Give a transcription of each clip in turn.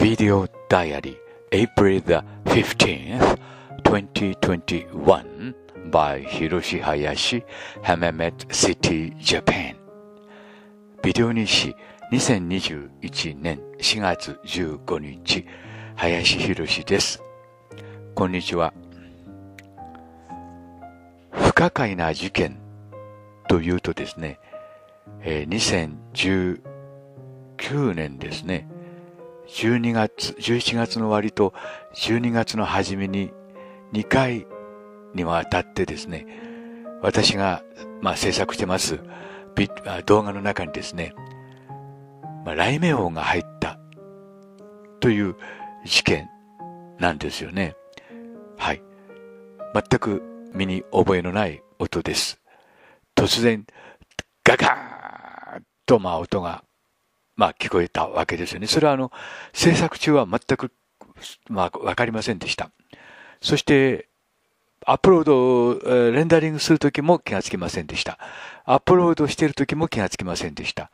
video diary April the 15th 2021 by Hiroshi Hayashi Hamamet City Japan ビデオ日誌2021年4月15日林博ですこんにちは不可解な事件というとですね、えー、2019年ですね12月、11月の終わりと12月の初めに2回にわたってですね、私が、まあ、制作してます動画の中にですね、まあ、雷鳴音が入ったという事件なんですよね。はい。全く身に覚えのない音です。突然、ガガーンとまあ音がまあ、聞こえたわけですよね。それはあの、制作中は全く、まあ、わかりませんでした。そして、アップロード、レンダリングするときも気がつきませんでした。アップロードしているときも気がつきませんでした。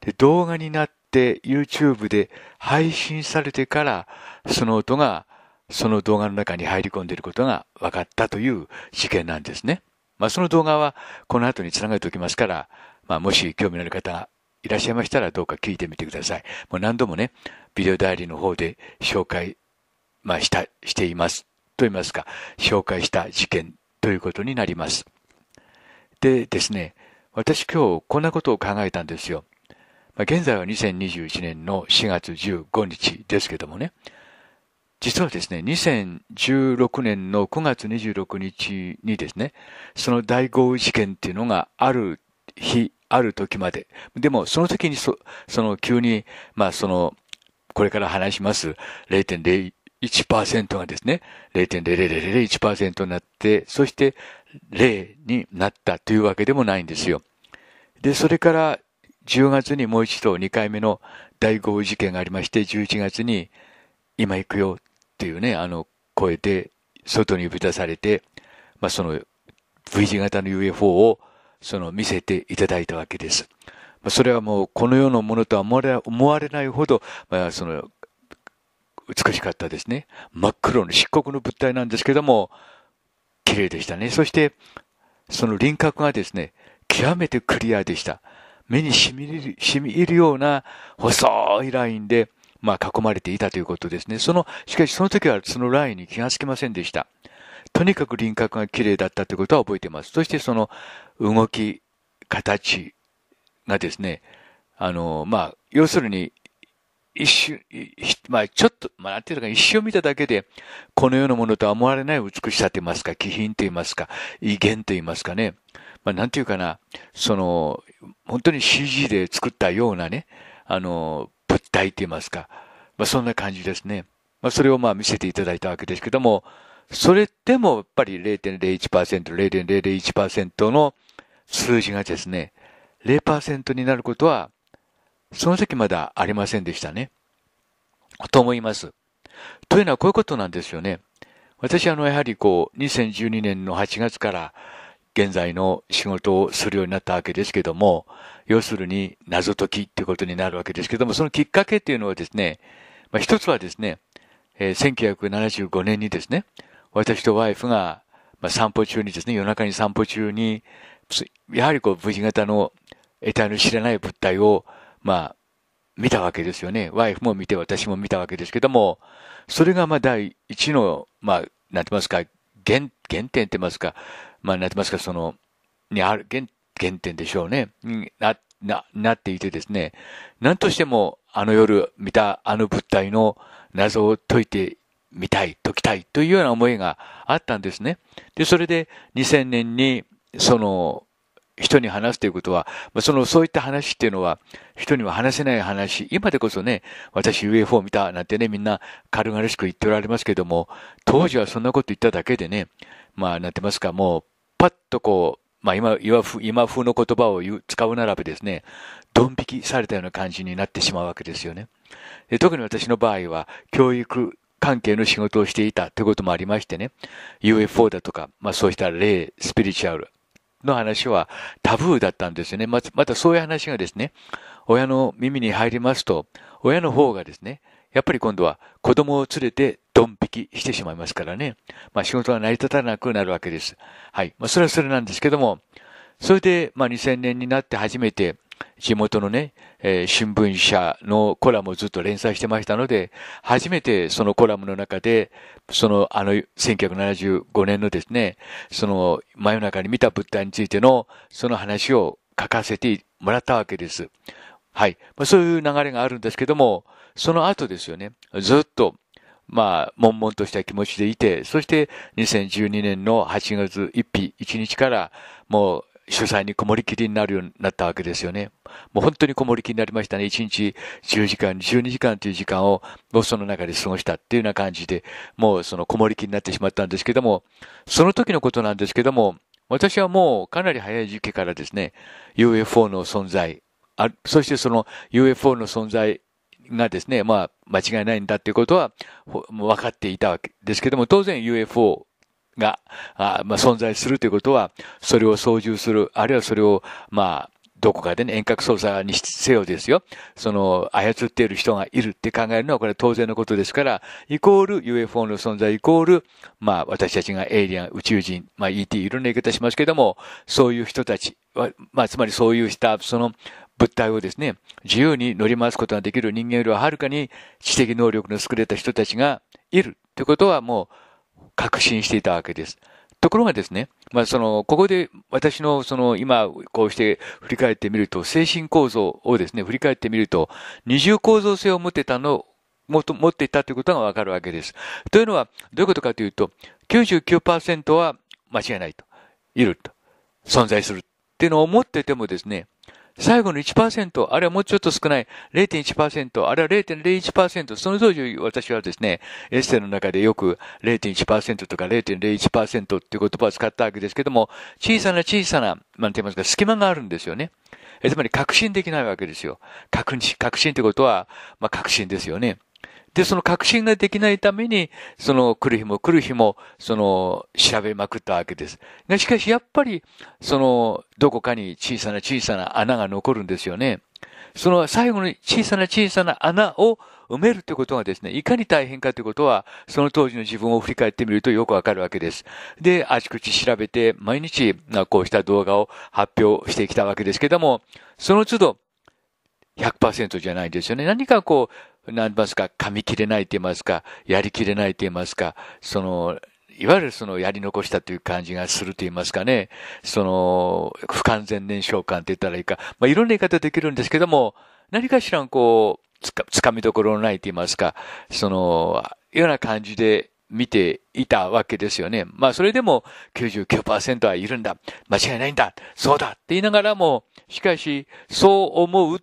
で、動画になって YouTube で配信されてから、その音が、その動画の中に入り込んでいることが分かったという事件なんですね。まあ、その動画はこの後につなげておきますから、まあ、もし興味のある方いらっしゃいましたらどうか聞いてみてください。もう何度もね、ビデオ代理の方で紹介、まあ、した、しています。と言いますか、紹介した事件ということになります。でですね、私今日こんなことを考えたんですよ。まあ、現在は2021年の4月15日ですけどもね、実はですね、2016年の9月26日にですね、その大豪雨事件っていうのがある日、ある時まで。でも、その時にそ、その急に、まあその、これから話します0.01%がですね、0.0001%になって、そして0になったというわけでもないんですよ。で、それから10月にもう一度2回目の第5事件がありまして、11月に今行くよっていうね、あの声で外に呼び出されて、まあその V 字型の UFO をその見せていただいたわけです。それはもうこの世のものとは思われないほど、まあ、その美しかったですね。真っ黒の漆黒の物体なんですけども、綺麗でしたね。そして、その輪郭がですね、極めてクリアでした。目に染みる、み入るような細いラインで、まあ囲まれていたということですね。その、しかしその時はそのラインに気がつきませんでした。とにかく輪郭が綺麗だったということは覚えています。そしてその動き、形がですね、あの、まあ、要するに、一瞬、まあ、ちょっと、まあ、なんていうのか、一瞬見ただけで、このようなものとは思われない美しさと言いますか、気品と言いますか、威厳と言いますかね。まあ、なんていうかな、その、本当に CG で作ったようなね、あの、物体と言いますか、まあ、そんな感じですね。まあ、それをまあ見せていただいたわけですけども、それでもやっぱり0.01%、0.001%の数字がですね、0%になることは、その時まだありませんでしたね。と思います。というのはこういうことなんですよね。私あの、やはりこう、2012年の8月から現在の仕事をするようになったわけですけども、要するに謎解きってことになるわけですけども、そのきっかけっていうのはですね、まあ、一つはですね、えー、1975年にですね、私とワイフが、まあ、散歩中にですね、夜中に散歩中に、やはりこう V 型の得体の知らない物体を、まあ、見たわけですよね。ワイフも見て、私も見たわけですけども、それがまあ第一の、まあ、なんてますか、原、原点って言いますか、まあ、なんてますか、その、にある、原、原点でしょうね。な、な、なっていてですね、なんとしても、あの夜見たあの物体の謎を解いて見たい、解きたいというような思いがあったんですね。で、それで2000年にその人に話すということは、そのそういった話っていうのは人には話せない話、今でこそね、私 UFO 見たなんてね、みんな軽々しく言っておられますけども、当時はそんなこと言っただけでね、まあ、なんてますか、もうパッとこう、まあ今、今今風の言葉を使うならばですね、ドン引きされたような感じになってしまうわけですよね。特に私の場合は、教育関係の仕事をしていたということもありましてね、UFO だとか、まあそうした霊、スピリチュアルの話はタブーだったんですよね。ままたそういう話がですね、親の耳に入りますと、親の方がですね、やっぱり今度は子供を連れてドン引きしてしまいますからね。まあ仕事が成り立たなくなるわけです。はい。まあそれはそれなんですけども、それで、まあ2000年になって初めて、地元のね、えー、新聞社のコラムをずっと連載してましたので、初めてそのコラムの中で、そのあの1975年のですね、その真夜中に見た物体についてのその話を書かせてもらったわけです。はい。まあ、そういう流れがあるんですけども、その後ですよね、ずっと、まあ、悶々とした気持ちでいて、そして2012年の8月1日、1日から、もう主催にこもりきりになるようになったわけですよね。もう本当にこもりきりになりましたね。1日10時間、12時間という時間をもうその中で過ごしたっていうような感じで、もうそのこもりきりになってしまったんですけども、その時のことなんですけども、私はもうかなり早い時期からですね、UFO の存在、あそしてその UFO の存在がですね、まあ間違いないんだっていうことは分かっていたわけですけども、当然 UFO が、あまあ、存在するということは、それを操縦する、あるいはそれを、まあ、どこかでね、遠隔操作にせよですよ。その、操っている人がいるって考えるのは、これは当然のことですから、イコール UFO の存在、イコール、まあ、私たちがエイリアン、宇宙人、まあ、ET、いろんな言い方しますけども、そういう人たち、まあ、つまりそういうした、その、物体をですね、自由に乗り回すことができる人間よりははるかに知的能力の優れた人たちがいるということはもう確信していたわけです。ところがですね、まあ、その、ここで私の、その、今、こうして振り返ってみると、精神構造をですね、振り返ってみると、二重構造性を持ってたの、もと持っていたということがわかるわけです。というのは、どういうことかというと、99%は間違いないと。いると。存在する。っていうのを思っててもですね、最後の1%、あるいはもうちょっと少ない0.1%、あるいは0.01%、その当時私はですね、エッセイの中でよく0.1%とか0.01%っていう言葉を使ったわけですけども、小さな小さな、なんて言いますか、隙間があるんですよね。えつまり確信できないわけですよ。確信、確信ってことは、まあ確信ですよね。で、その確信ができないために、その来る日も来る日も、その調べまくったわけです。しかしやっぱり、そのどこかに小さな小さな穴が残るんですよね。その最後に小さな小さな穴を埋めるということがですね、いかに大変かということは、その当時の自分を振り返ってみるとよくわかるわけです。で、あちこち調べて、毎日、こうした動画を発表してきたわけですけども、その都度、100%じゃないですよね。何かこう、なんますか、噛み切れないと言いますか、やりきれないと言いますか、その、いわゆるそのやり残したという感じがすると言いますかね、その、不完全燃焼感って言ったらいいか、まあ、いろんな言い方できるんですけども、何かしらこう、つか、つかみどころのないと言いますか、その、ような感じで見ていたわけですよね。まあそれでも99%はいるんだ。間違いないんだ。そうだって言いながらも、しかし、そう思う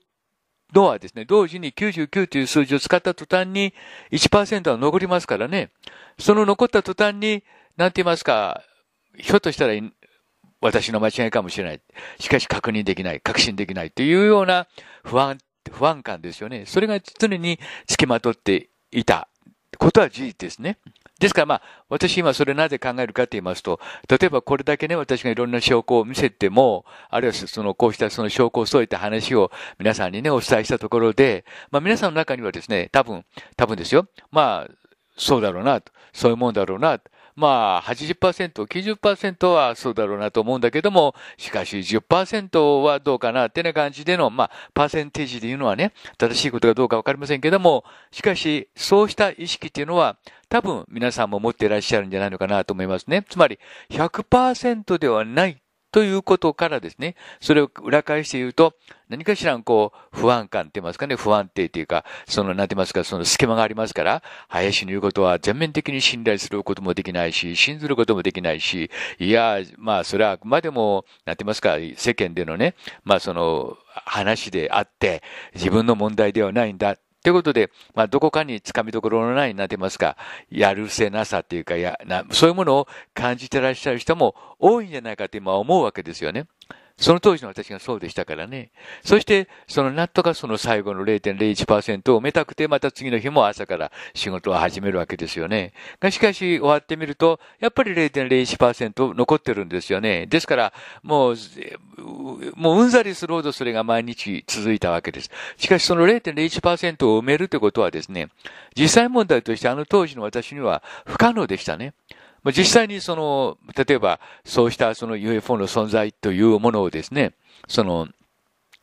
ドはですね、同時に99という数字を使った途端に1%は残りますからね。その残った途端に、なんて言いますか、ひょっとしたら私の間違いかもしれない。しかし確認できない、確信できないというような不安、不安感ですよね。それが常に付きまとっていたことは事実ですね。ですからまあ、私今それなぜ考えるかと言いますと、例えばこれだけね、私がいろんな証拠を見せても、あるいはその、こうしたその証拠を添えた話を皆さんにね、お伝えしたところで、まあ皆さんの中にはですね、多分、多分ですよ。まあ、そうだろうな、そういうもんだろうな、まあ80%、90%はそうだろうなと思うんだけども、しかし10%はどうかなってな感じでの、まあ、パーセンテージで言うのはね、正しいことかどうかわかりませんけども、しかし、そうした意識っていうのは、多分皆さんも持っていらっしゃるんじゃないのかなと思いますね。つまり、100%ではないということからですね、それを裏返して言うと、何かしらこう、不安感って言いますかね、不安定というか、その、なんて言いますか、その隙間がありますから、林の言うことは全面的に信頼することもできないし、信ずることもできないし、いや、まあ、それはあくまでも、なんて言いますか、世間でのね、まあ、その、話であって、自分の問題ではないんだ。ということで、まあ、どこかにつかみどころのない、なんて言いますか、やるせなさというかやな、そういうものを感じてらっしゃる人も多いんじゃないかと今思うわけですよね。その当時の私がそうでしたからね。そして、そのなんとかその最後の0.01%を埋めたくて、また次の日も朝から仕事を始めるわけですよね。がしかし、終わってみると、やっぱり0.01%残ってるんですよね。ですから、もう、もううんざりするほどそれが毎日続いたわけです。しかし、その0.01%を埋めるということはですね、実際問題としてあの当時の私には不可能でしたね。実際にその、例えば、そうしたその UFO の存在というものをですね、その、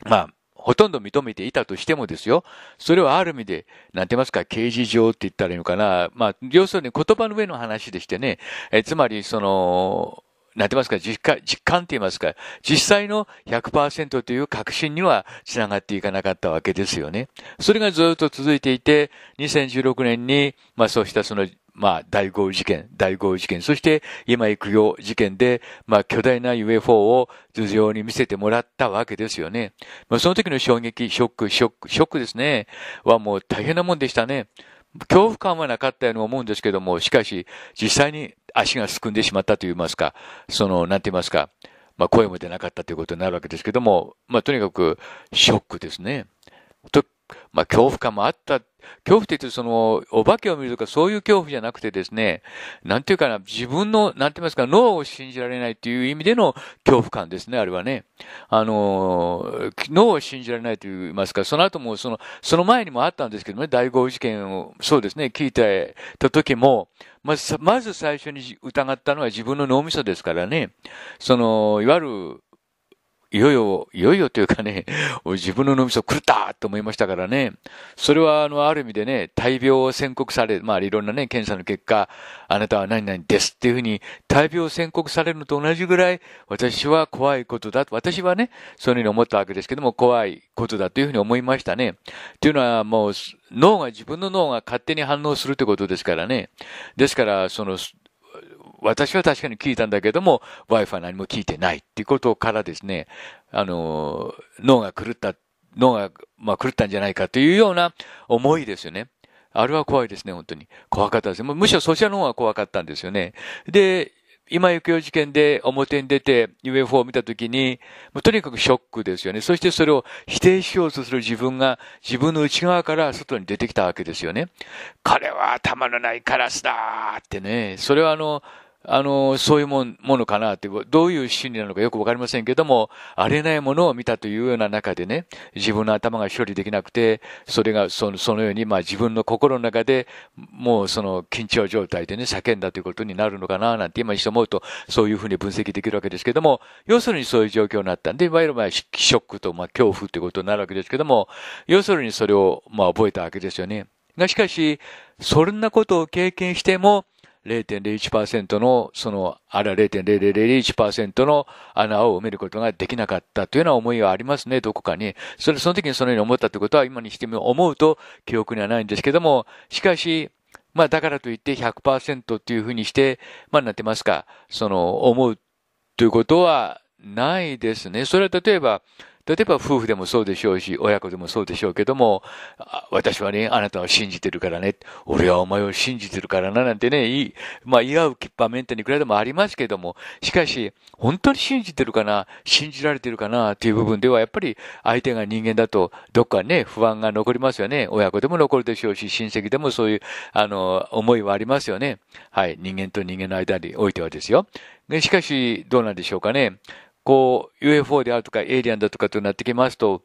まあ、ほとんど認めていたとしてもですよ、それはある意味で、なんて言いますか、刑事上って言ったらいいのかな、まあ、要するに言葉の上の話でしてね、えつまり、その、なんて言いますか、実感、実感って言いますか、実際の100%という確信にはつながっていかなかったわけですよね。それがずっと続いていて、2016年に、まあそうしたそのまあ、大豪事件、大豪事件、そして今行くよ事件で、まあ、巨大な UFO を頭上に見せてもらったわけですよね。まあ、その時の衝撃、ショック、ショック、ショックですね、はもう大変なもんでしたね。恐怖感はなかったように思うんですけども、しかし、実際に足がすくんでしまったと言いますか、その、なんて言いますか、まあ、声も出なかったということになるわけですけども、まあ、とにかく、ショックですね。と、まあ、恐怖感もあった恐怖って言うと、その、お化けを見るとか、そういう恐怖じゃなくてですね、なんていうかな、自分の、なんて言いますか、脳を信じられないという意味での恐怖感ですね、あれはね。あの、脳を信じられないと言いますか、その後も、その、その前にもあったんですけどね、第五事件を、そうですね、聞いてた時も、まず、まず最初に疑ったのは自分の脳みそですからね、その、いわゆる、いよいよ、いよいよというかね、自分の脳みそ狂ったと思いましたからね、それはあの、ある意味でね、大病を宣告され、まあいろんなね、検査の結果、あなたは何々ですっていうふうに、大病を宣告されるのと同じぐらい、私は怖いことだと、私はね、そういうふうに思ったわけですけども、怖いことだというふうに思いましたね。というのはもう、脳が、自分の脳が勝手に反応するということですからね。ですから、その、私は確かに聞いたんだけども、Wi-Fi 何も聞いてないっていうことからですね、あの、脳が狂った、脳が、まあ、狂ったんじゃないかというような思いですよね。あれは怖いですね、本当に。怖かったです。むしろそちらの方が怖かったんですよね。で、今行方事件で表に出て UFO を見たときに、もうとにかくショックですよね。そしてそれを否定しようとする自分が自分の内側から外に出てきたわけですよね。彼は頭のないカラスだってね。それはあの、あの、そういうもん、ものかなって、どういう心理なのかよくわかりませんけども、荒れないものを見たというような中でね、自分の頭が処理できなくて、それがそのそのように、まあ自分の心の中でもうその緊張状態でね、叫んだということになるのかななんて今一度思うと、そういうふうに分析できるわけですけども、要するにそういう状況になったんで、いわゆるまあショックとまあ恐怖ということになるわけですけども、要するにそれをまあ覚えたわけですよね。がしかし、そんなことを経験しても、0.01%の、その、あら0.0001%の穴を埋めることができなかったというような思いはありますね、どこかに。それ、その時にそのように思ったということは、今にしても思うと記憶にはないんですけども、しかし、まあだからといって100%っていうふうにして、まあなってますか、その、思うということはないですね。それは例えば、例えば夫婦でもそうでしょうし、親子でもそうでしょうけども、私はね、あなたを信じてるからね、俺はお前を信じてるからな、なんてね、いい、まあ、言い合うメンテていくらでもありますけども、しかし、本当に信じてるかな、信じられてるかな、っていう部分では、やっぱり相手が人間だと、どっかね、不安が残りますよね。親子でも残るでしょうし、親戚でもそういう、あの、思いはありますよね。はい、人間と人間の間においてはですよ。しかし、どうなんでしょうかね。こう、UFO であるとか、エイリアンだとかとなってきますと、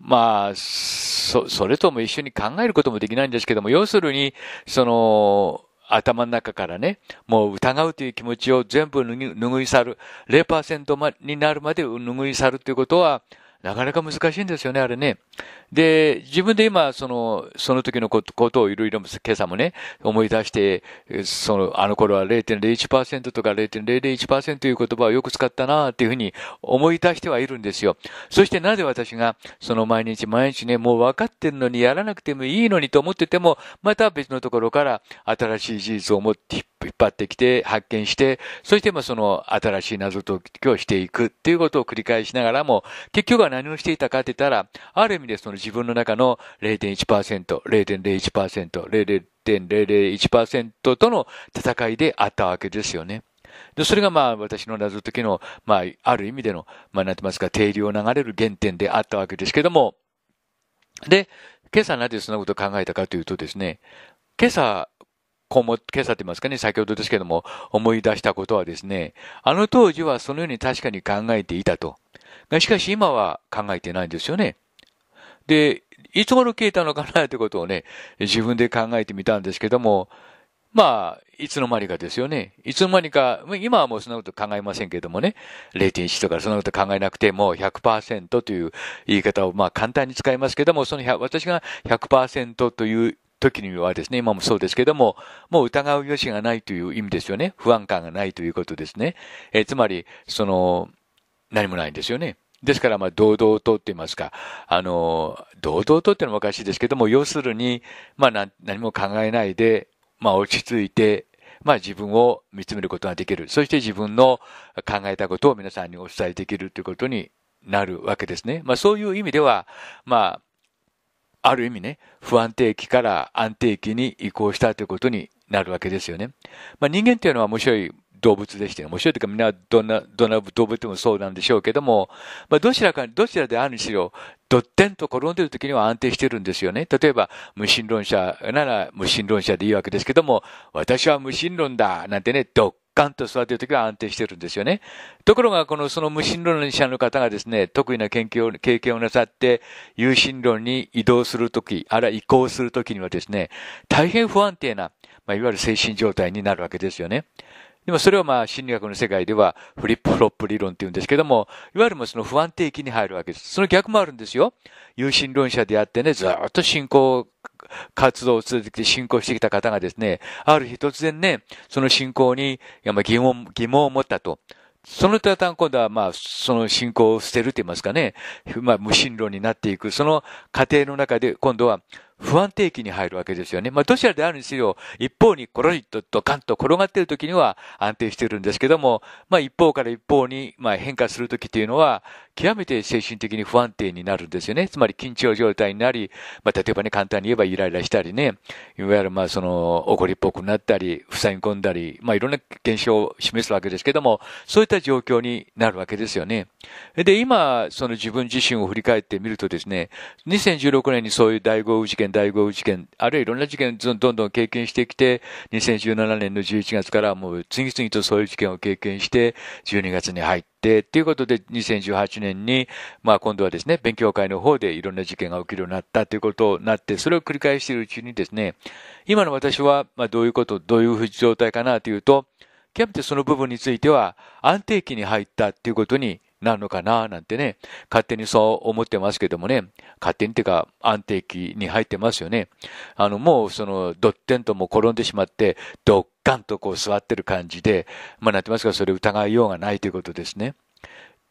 まあ、そ、それとも一緒に考えることもできないんですけども、要するに、その、頭の中からね、もう疑うという気持ちを全部拭い去る、0%になるまで拭い去るということは、なかなか難しいんですよね、あれね。で、自分で今、その、その時のことをいろいろ、今朝もね、思い出して、その、あの頃は0.01%とか0.001%という言葉をよく使ったな、っていうふうに思い出してはいるんですよ。そしてなぜ私が、その毎日毎日ね、もう分かってるのにやらなくてもいいのにと思ってても、また別のところから新しい事実を持って引っ引っ張ってきて発見して、そしてまあその新しい謎解きをしていくっていうことを繰り返しながらも、結局は何をしていたかって言ったら、ある意味でその自分の中の0.1%、0.01%、0.001%との戦いであったわけですよね。で、それがまあ私の謎解きの、まあある意味での、まあなんて言いますか、定量を流れる原点であったわけですけども、で、今朝なぜそんなことを考えたかというとですね、今朝今も、今朝と言いますかね、先ほどですけども、思い出したことはですね、あの当時はそのように確かに考えていたと。しかし今は考えてないんですよね。で、いつ頃消えたのかなってことをね、自分で考えてみたんですけども、まあ、いつの間にかですよね。いつの間にか、今はもうそんなこと考えませんけどもね、0.1とかそんなこと考えなくても100%という言い方をまあ簡単に使いますけども、その100私が100%という時にはですね、今もそうですけども、もう疑う余地がないという意味ですよね。不安感がないということですね。えー、つまり、その、何もないんですよね。ですから、まあ、堂々とって言いますか、あの、堂々とってのもおかしいですけども、要するに、まあ、何も考えないで、まあ、落ち着いて、まあ、自分を見つめることができる。そして自分の考えたことを皆さんにお伝えできるということになるわけですね。まあ、そういう意味では、まあ、ある意味ね、不安定期から安定期に移行したということになるわけですよね。まあ、人間っていうのは面白い動物でして面白いというかみんなどんな、どんな動物でもそうなんでしょうけども、まあ、どちらか、どちらであるにしろ、どってんと転んでる時には安定してるんですよね。例えば、無神論者なら無神論者でいいわけですけども、私は無神論だなんてね、どっガンと育てるときは安定してるんですよね。ところが、このその無神論者の方がですね、得意な研究を、経験をなさって、有心論に移動するとき、あるいは移行するときにはですね、大変不安定な、まあ、いわゆる精神状態になるわけですよね。でもそれをまあ心理学の世界ではフリップフロップ理論って言うんですけども、いわゆるもその不安定期に入るわけです。その逆もあるんですよ。有心論者であってね、ずっと進行活動を続けて信仰してきた方がですね、ある日突然ね、その信仰に疑問疑問を持ったと。その途端今度はまあ、その信仰を捨てると言いますかね、まあ、無神論になっていく、その過程の中で今度は不安定期に入るわけですよね。まあ、どちらであるにせよ、一方にコロリとドカンと転がっている時には安定しているんですけども、まあ、一方から一方にま変化する時というのは、極めて精神的に不安定になるんですよね。つまり緊張状態になり、まあ、例えばね、簡単に言えばイライラしたりね、いわゆるまあ、その、怒りっぽくなったり、塞ぎ込んだり、まあ、いろんな現象を示すわけですけども、そういった状況になるわけですよね。で、今、その自分自身を振り返ってみるとですね、2016年にそういう大豪雨事件第5事件、あるいはいろんな事件をどんどん経験してきて、2017年の11月からもう次々とそういう事件を経験して、12月に入って、ということで、2018年に、まあ今度はですね、勉強会の方でいろんな事件が起きるようになったということになって、それを繰り返しているうちにですね、今の私は、まあどういうこと、どういう状態かなというと、極めてその部分については安定期に入ったということになのかななんてね、勝手にそう思ってますけどもね、勝手にてか安定期に入ってますよね。あの、もうその、ドッテンとも転んでしまって、ドッカンとこう座ってる感じで、まあなってますから、それ疑いようがないということですね。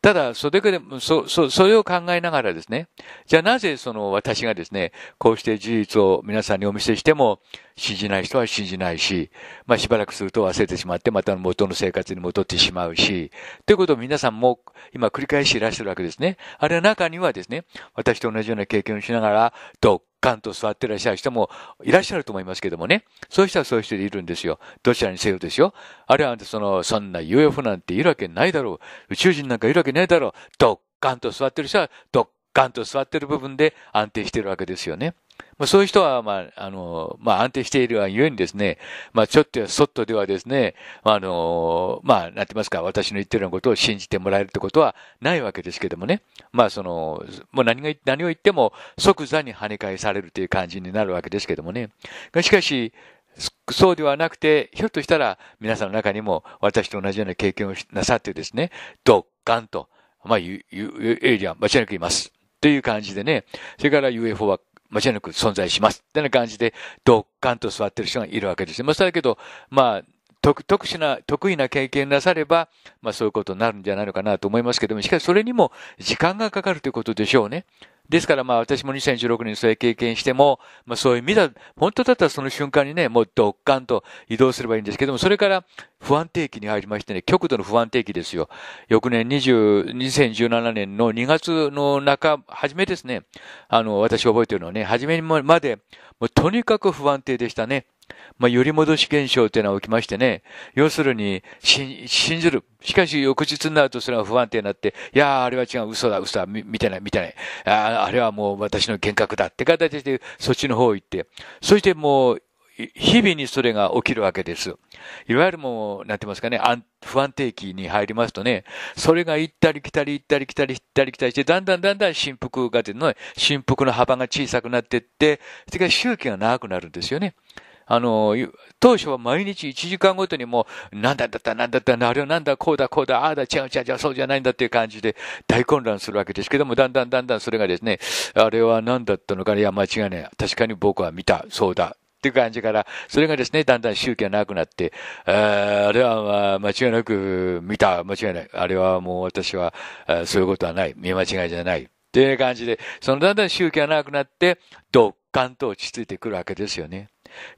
ただ、それでそ、そ、それを考えながらですね、じゃあなぜその私がですね、こうして事実を皆さんにお見せしても、信じない人は信じないし、まあしばらくすると忘れてしまって、また元の生活に戻ってしまうし、ということを皆さんも今繰り返しいらっしゃるわけですね。あれのは中にはですね、私と同じような経験をしながら、どっガンと座ってらっしゃる人もいらっしゃると思いますけどもね。そういう人はそういう人でいるんですよ。どちらにせよですよ。あるいはその、そんな UFO なんているわけないだろう。宇宙人なんかいるわけないだろう。ドッカンと座ってる人は、ドッカンと座ってる部分で安定してるわけですよね。まあ、そういう人は、まあ、あの、まあ、安定しているはゆえにですね、まあ、ちょっとやそっとではですね、あの、まあ、なんて言いますか、私の言ってるようなことを信じてもらえるってことはないわけですけどもね、まあ、その、もう何が、何を言っても即座に跳ね返されるという感じになるわけですけどもね。しかし、そうではなくて、ひょっとしたら皆さんの中にも私と同じような経験をなさってですね、ドッカンと、まあ、いう、言う、エイリアン、間違いなくいます。という感じでね、それから UFO は間違いなく存在します。ってな感じで、ドッカンと座ってる人がいるわけですね。まあ、それだけど、まあ、特特殊な、得意な経験なされば、まあそういうことになるんじゃないのかなと思いますけども、しかしそれにも時間がかかるということでしょうね。ですからまあ私も2016年そういう経験しても、まあそういう見た、本当だったらその瞬間にね、もうドッカンと移動すればいいんですけども、それから不安定期に入りましてね、極度の不安定期ですよ。翌年20、2017年の2月の中、初めですね、あの、私覚えてるのはね、初めにまで、もうとにかく不安定でしたね。まあ、揺り戻し現象というのは起きましてね、要するに、信じる。しかし、翌日になるとそれが不安定になって、いやあ、あれは違う、嘘だ、嘘だ、見てない、見てない。ああれはもう私の幻覚だって形で、そっちの方行って、そしてもう、日々にそれが起きるわけです。いわゆるもう、なんて言いますかね、不安定期に入りますとね、それが行ったり来たり行ったり来たり行ったり来たりして、だんだんだんだん振幅が出るの、振幅の幅が小さくなっていって、それから周期が長くなるんですよね。あの、当初は毎日1時間ごとにもう、なんだだった、なんだった、あれはなんだ、こうだ、こうだ、ああだ、違う違う違う、そうじゃないんだっていう感じで大混乱するわけですけども、だんだんだんだんそれがですね、あれは何だったのかね、いや、間違いない。確かに僕は見た、そうだ、っていう感じから、それがですね、だんだん宗教がなくなって、ああれは間違いなく見た、間違いない。あれはもう私はそういうことはない。見間違いじゃない。っていう感じで、そのだんだん宗教がなくなって、ドッカンと落ち着いてくるわけですよね。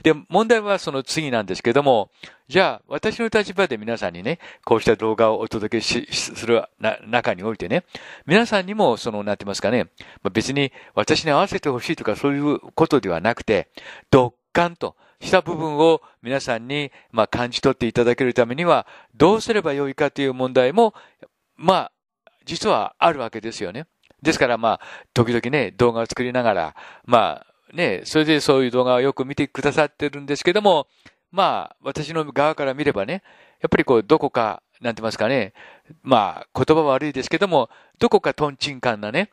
で、問題はその次なんですけども、じゃあ、私の立場で皆さんにね、こうした動画をお届けしする中においてね、皆さんにも、その、なんて言いますかね、まあ、別に私に合わせてほしいとかそういうことではなくて、ドッカンとした部分を皆さんに、まあ、感じ取っていただけるためには、どうすればよいかという問題も、まあ、実はあるわけですよね。ですから、まあ、時々ね、動画を作りながら、まあ、ね、それでそういう動画をよく見てくださってるんですけども、まあ、私の側から見ればね、やっぱりこう、どこか、なんて言いますかね、まあ、言葉悪いですけども、どこかとんちんかんなね、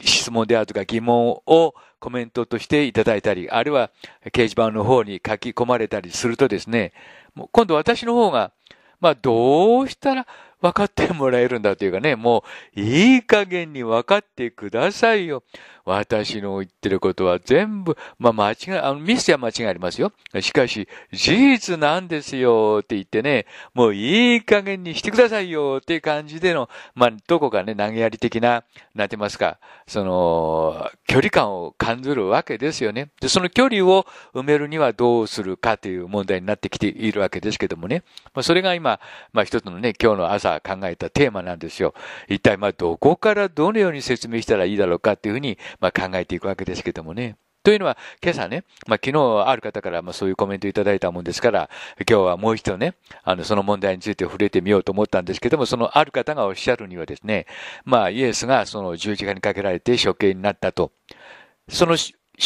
質問であるとか疑問をコメントとしていただいたり、あるいは掲示板の方に書き込まれたりするとですね、もう今度私の方が、まあ、どうしたら分かってもらえるんだというかね、もういい加減に分かってくださいよ。私の言ってることは全部、まあ、間違い、あの、ミスは間違いありますよ。しかし、事実なんですよって言ってね、もういい加減にしてくださいよっていう感じでの、まあ、どこかね、投げやり的な、なんてますか、その、距離感を感じるわけですよね。で、その距離を埋めるにはどうするかという問題になってきているわけですけどもね。まあ、それが今、まあ、一つのね、今日の朝考えたテーマなんですよ。一体、まあ、どこからどのように説明したらいいだろうかっていうふうに、まあ、考えていくわけですけどもね。というのは、今朝ね、まあ、昨日ある方からまそういうコメントいただいたもんですから、今日はもう一度ね、あの、その問題について触れてみようと思ったんですけども、そのある方がおっしゃるにはですね、まあ、イエスがその十字架にかけられて処刑になったと。その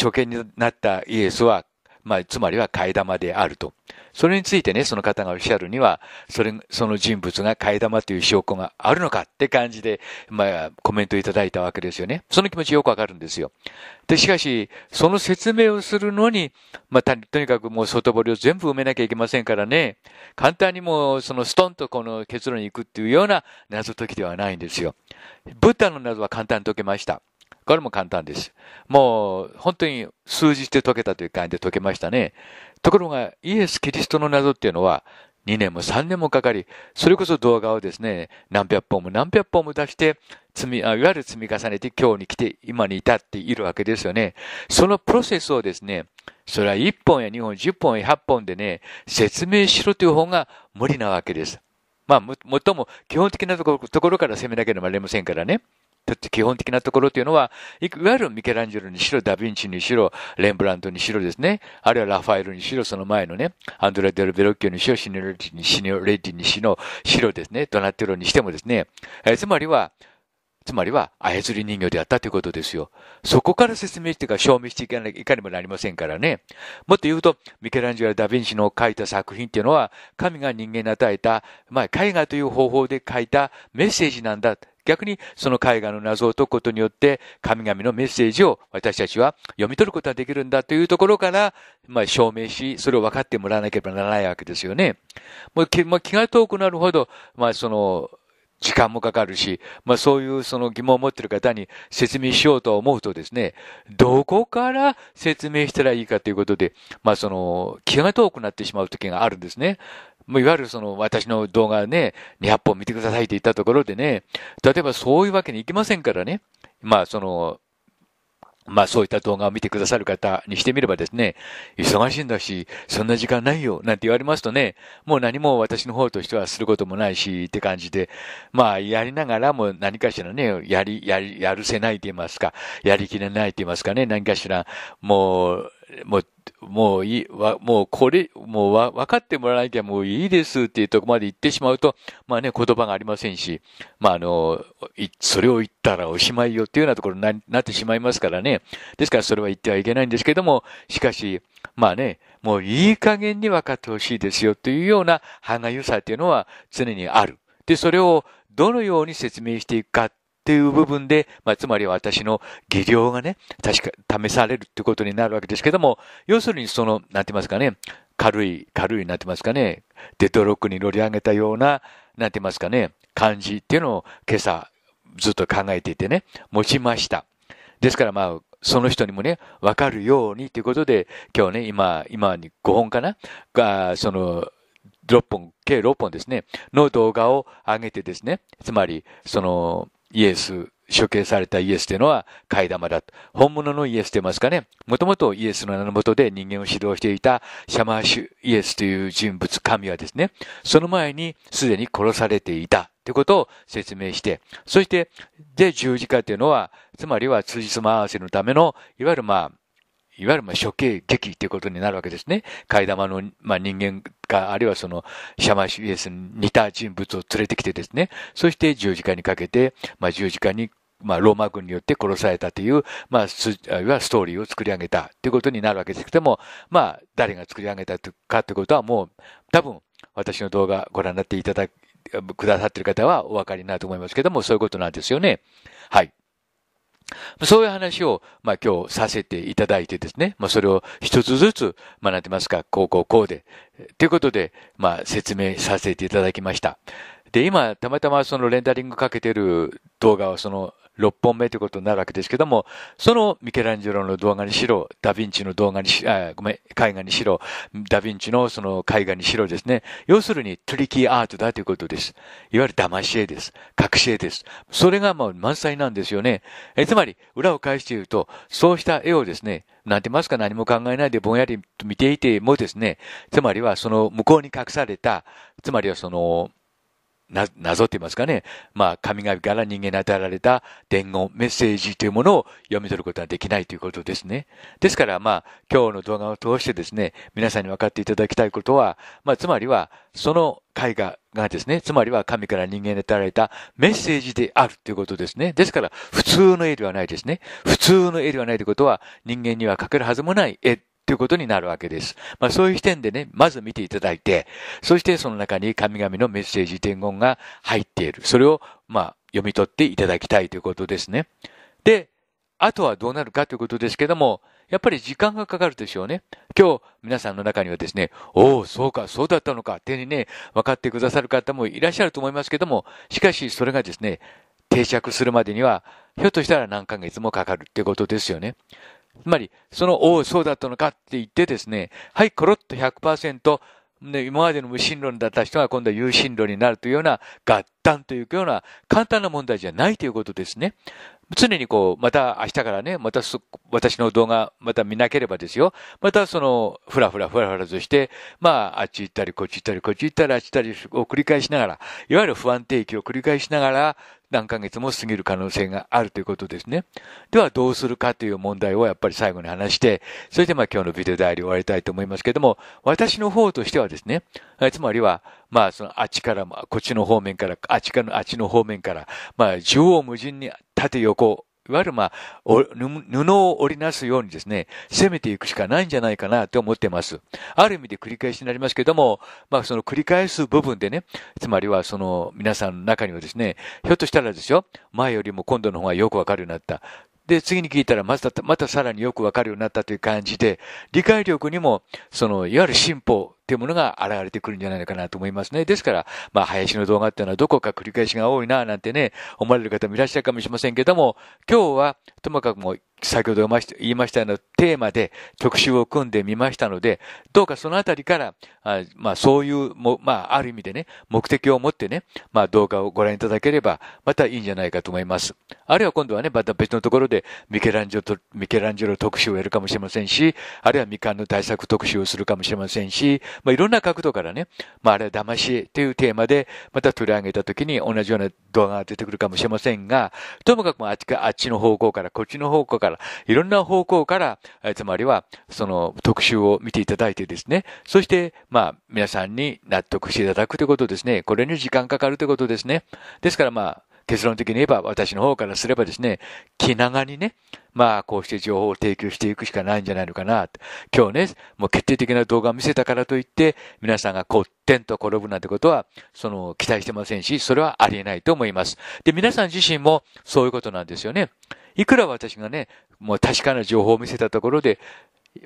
処刑になったイエスはまあ、つまりは替え玉であると。それについてね、その方がおっしゃるには、それ、その人物が替え玉という証拠があるのかって感じで、まあ、コメントいただいたわけですよね。その気持ちよくわかるんですよ。で、しかし、その説明をするのに、まあ、とにかくもう外堀を全部埋めなきゃいけませんからね、簡単にもう、そのストンとこの結論に行くっていうような謎解きではないんですよ。ブッダの謎は簡単に解けました。これも簡単です。もう本当に数字で解けたという感じで解けましたね。ところがイエス・キリストの謎っていうのは2年も3年もかかり、それこそ動画をですね、何百本も何百本も出して、積み、いわゆる積み重ねて今日に来て今に至っているわけですよね。そのプロセスをですね、それは1本や2本、10本や100本でね、説明しろという方が無理なわけです。まあ、もっとも基本的なところから攻めなければなりませんからね。って基本的なところというのは、いわゆるミケランジェロにしろ、ダ・ヴィンチにしろ、レンブラントにしろですね、あるいはラファエルにしろ、その前のね、アンドレ・デル・ベロッキオにしろ、シニレティにしろ、レディにしろ、しろですね、ドナテロにしてもですね、えー、つまりは、つまりは操り人形であったということですよ。そこから説明してか証明していかないかにもなりませんからね。もっと言うと、ミケランジェロダ・ヴィンチの書いた作品っていうのは、神が人間に与えた、まあ、絵画という方法で書いたメッセージなんだ。逆にその絵画の謎を解くことによって神々のメッセージを私たちは読み取ることができるんだというところから、まあ、証明し、それを分かってもらわなければならないわけですよね。もう気,、まあ、気が遠くなるほど、まあ、その、時間もかかるし、まあそういうその疑問を持っている方に説明しようと思うとですね、どこから説明したらいいかということで、まあその気が遠くなってしまう時があるんですね。もういわゆるその私の動画ね、200本見てくださいって言ったところでね、例えばそういうわけにいきませんからね、まあその、まあそういった動画を見てくださる方にしてみればですね、忙しいんだし、そんな時間ないよ、なんて言われますとね、もう何も私の方としてはすることもないし、って感じで、まあやりながらも何かしらね、やり、やり、やるせないと言いますか、やりきれないと言いますかね、何かしら、もう、もう、もういい、わ、もうこれ、もうわ、分かってもらわなきゃもういいですっていうとこまで言ってしまうと、まあね、言葉がありませんし、まああの、い、それを言ったらおしまいよっていうようなところにななってしまいますからね。ですからそれは言ってはいけないんですけども、しかし、まあね、もういい加減に分かってほしいですよというような歯がゆさっていうのは常にある。で、それをどのように説明していくかっていう部分で、まあ、つまり私の技量がね、確か、試されるってことになるわけですけども、要するにその、なんて言いますかね、軽い、軽い、なんて言いますかね、デトロックに乗り上げたような、なんて言いますかね、感じっていうのを今朝ずっと考えていてね、持ちました。ですからまあ、その人にもね、わかるようにということで、今日ね、今、今に5本かなが、その、6本、計6本ですね、の動画を上げてですね、つまり、その、イエス、処刑されたイエスというのは替え玉だと。本物のイエスと言いますかね。もともとイエスの名のもとで人間を指導していたシャマーシュイエスという人物、神はですね、その前にすでに殺されていたということを説明して、そして、で、十字架というのは、つまりは辻褄合わせのための、いわゆるまあ、いわゆるまあ処刑劇ということになるわけですね。替え玉の、まあ、人間か、あるいはその、シャマシュエスに似た人物を連れてきてですね、そして十字架にかけて、まあ、十字架にまあ、ローマ軍によって殺されたという、まあ、すあるいはストーリーを作り上げたということになるわけですけども、まあ、誰が作り上げたかということはもう、多分、私の動画ご覧になっていただく、くださっている方はお分かりになると思いますけども、そういうことなんですよね。はい。そういう話を、まあ、今日させていただいてですね、まあ、それを一つずつ、学なんてますか、こうこうこうで、ということで、まあ、説明させていただきました。で、今、たまたまそのレンダリングかけてる動画はその6本目ということになるわけですけども、そのミケランジェロの動画にしろ、ダヴィンチの動画にし、あごめん、絵画にしろ、ダヴィンチのその絵画にしろですね。要するにトリキーアートだということです。いわゆる騙し絵です。隠し絵です。それがもう満載なんですよね。えつまり、裏を返して言うと、そうした絵をですね、なんてますか何も考えないでぼんやりと見ていてもですね、つまりはその向こうに隠された、つまりはその、な、なぞって言いますかね。まあ、神々から人間に与えられた伝言、メッセージというものを読み取ることはできないということですね。ですから、まあ、今日の動画を通してですね、皆さんに分かっていただきたいことは、まあ、つまりは、その絵画がですね、つまりは神から人間に与えられたメッセージであるということですね。ですから、普通の絵ではないですね。普通の絵ではないということは、人間には描けるはずもない絵ということになるわけです。まあ、そういう視点でね、まず見ていただいて、そしてその中に神々のメッセージ伝言が入っている。それを、まあ、読み取っていただきたいということですね。で、あとはどうなるかということですけども、やっぱり時間がかかるでしょうね。今日、皆さんの中にはですね、おお、そうか、そうだったのか、手にね、分かってくださる方もいらっしゃると思いますけども、しかしそれがですね、定着するまでには、ひょっとしたら何ヶ月もかかるってことですよね。つまり、その、おお、そうだったのかって言ってですね、はい、コロッと100%、ね、今までの無神論だった人が今度は有神論になるというような合旦というような簡単な問題じゃないということですね。常にこう、また明日からね、また私の動画、また見なければですよ。またその、ふらふらふらふらとして、まあ、あっち行ったり、こっち行ったり、こっち行ったり、あっち行ったりを繰り返しながら、いわゆる不安定期を繰り返しながら、何ヶ月も過ぎる可能性があるということですね。ではどうするかという問題をやっぱり最後に話して、そしてまあ今日のビデオ代理終わりたいと思いますけれども、私の方としてはですね、つまりは、まあそのあっちから、こっちの方面から、あっちから、あっちの方面から、まあ縦横無尽に縦横、いわゆる、まあ、布を織りなすようにですね、攻めていくしかないんじゃないかなと思っています。ある意味で繰り返しになりますけども、まあ、その繰り返す部分でね、つまりはその皆さんの中にはですね、ひょっとしたらですよ、前よりも今度の方がよくわかるようになった。で、次に聞いたらまた、またさらによくわかるようになったという感じで、理解力にも、その、いわゆる進歩っていうものが現れてくるんじゃないのかなと思いますね。ですから、まあ、林の動画っていうのはどこか繰り返しが多いな、なんてね、思われる方もいらっしゃるかもしれませんけども、今日は、ともかくも先ほど言いましたようなテーマで特集を組んでみましたので、どうかそのあたりから、あまあそういうも、まあある意味でね、目的を持ってね、まあ動画をご覧いただければ、またいいんじゃないかと思います。あるいは今度はね、また別のところでミケランジョと、ミケランジェロ特集をやるかもしれませんし、あるいは未完の対策特集をするかもしれませんし、まあ、いろんな角度からね、まあ、あれは騙しというテーマで、また取り上げた時に同じような動画が出てくるかもしれませんが、ともかくあっちか、あっちの方向から、こっちの方向から、いろんな方向から、えつまりは、その特集を見ていただいてですね、そして、まあ、皆さんに納得していただくということですね、これに時間かかるということですね。ですからまあ、結論的に言えば、私の方からすればですね、気長にね、まあ、こうして情報を提供していくしかないんじゃないのかなと。今日ね、もう決定的な動画を見せたからといって、皆さんがこってんと転ぶなんてことは、その、期待してませんし、それはありえないと思います。で、皆さん自身もそういうことなんですよね。いくら私がね、もう確かな情報を見せたところで、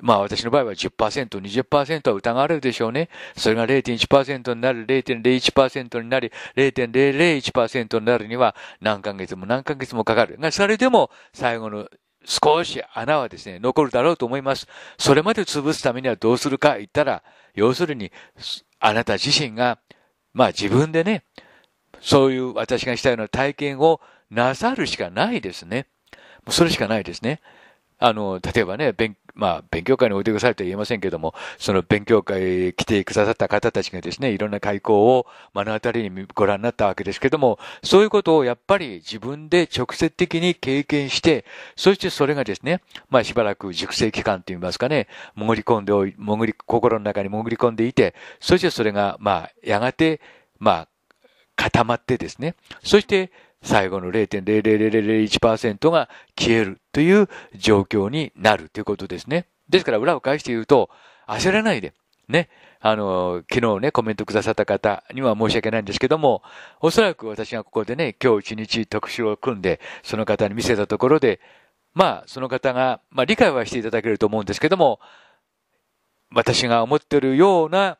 まあ私の場合は10%、20%は疑われるでしょうね。それが0.1%になる、0.01%になり、0.001%になるには何ヶ月も何ヶ月もかかる。が、それでも最後の少し穴はですね、残るだろうと思います。それまで潰すためにはどうするか言ったら、要するに、あなた自身が、まあ自分でね、そういう私がしたような体験をなさるしかないですね。それしかないですね。あの、例えばね、勉まあ、勉強会においてくださいとは言えませんけども、その勉強会来てくださった方たちがですね、いろんな開講を目の当たりにご覧になったわけですけども、そういうことをやっぱり自分で直接的に経験して、そしてそれがですね、まあ、しばらく熟成期間と言いますかね、潜り込んでおい、潜り、心の中に潜り込んでいて、そしてそれが、まあ、やがて、まあ、固まってですね、そして、最後の0.00001%が消えるという状況になるということですね。ですから裏を返して言うと、焦らないで、ね、あの、昨日ね、コメントくださった方には申し訳ないんですけども、おそらく私がここでね、今日一日特集を組んで、その方に見せたところで、まあ、その方が、まあ、理解はしていただけると思うんですけども、私が思ってるような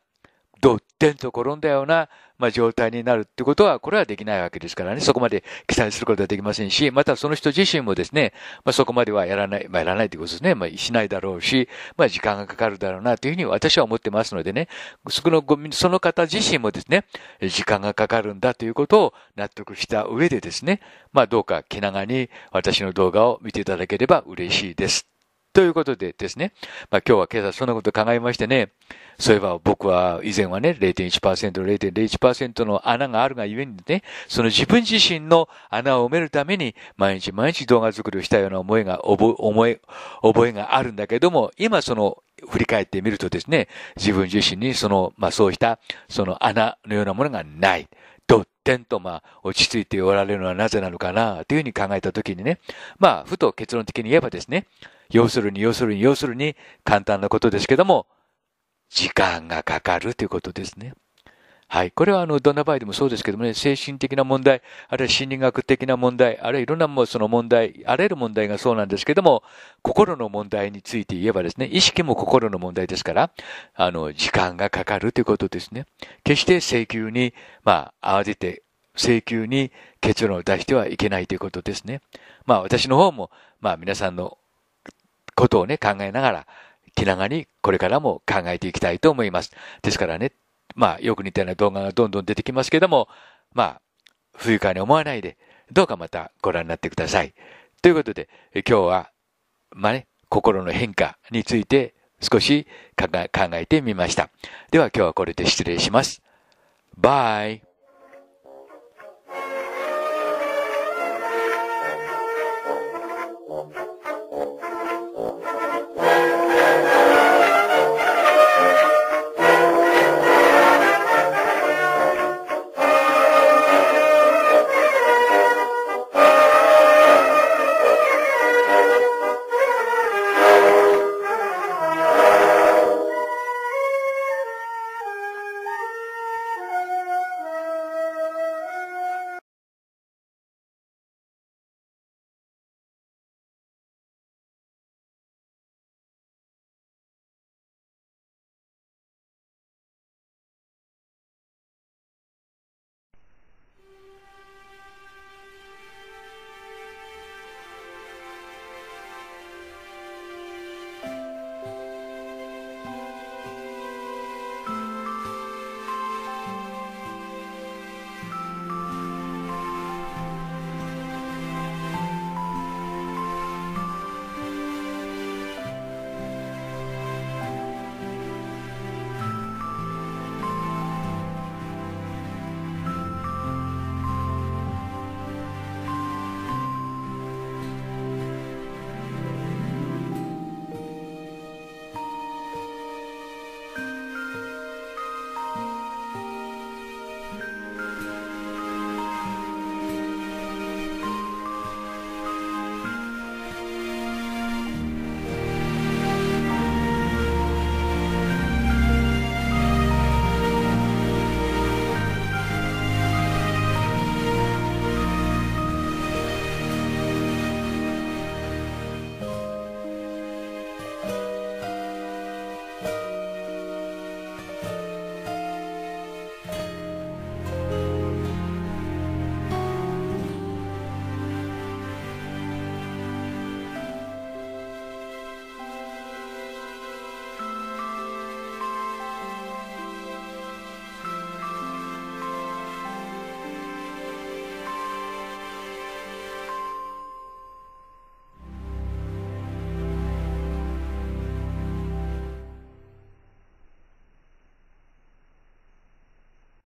点と転んだような、まあ、状態になるってことは、これはできないわけですからね、そこまで期待することはできませんし、またその人自身もですね、まあ、そこまではやらない、まあ、やらないということですね、まあ、しないだろうし、まあ、時間がかかるだろうなというふうに私は思ってますのでね、そのその方自身もですね、時間がかかるんだということを納得した上でですね、まあ、どうか気長に私の動画を見ていただければ嬉しいです。ということでですね、まあ、今日は今朝そんなこと考えましてね、そういえば僕は以前はね、0.1%、0.01%の穴があるがゆえにね、その自分自身の穴を埋めるために、毎日毎日動画作りをしたような思いが、思い、覚えがあるんだけども、今その、振り返ってみるとですね、自分自身にその、まあそうした、その穴のようなものがない。ど点とまあ落ち着いておられるのはなぜなのかなというふうに考えたときにね、まあふと結論的に言えばですね、要するに要するに要するに簡単なことですけども、時間がかかるということですね。はい。これは、あの、どんな場合でもそうですけどもね、精神的な問題、あるいは心理学的な問題、あるいはいろんなもその問題、あらゆる問題がそうなんですけども、心の問題について言えばですね、意識も心の問題ですから、あの、時間がかかるということですね。決して請求に、まあ、慌てて、請求に結論を出してはいけないということですね。まあ、私の方も、まあ、皆さんのことをね、考えながら、気長にこれからも考えていきたいと思います。ですからね、まあ、よく似たような動画がどんどん出てきますけども、まあ、不愉快に思わないで、どうかまたご覧になってください。ということで、今日は、まあね、心の変化について少し考えてみました。では今日はこれで失礼します。バイ。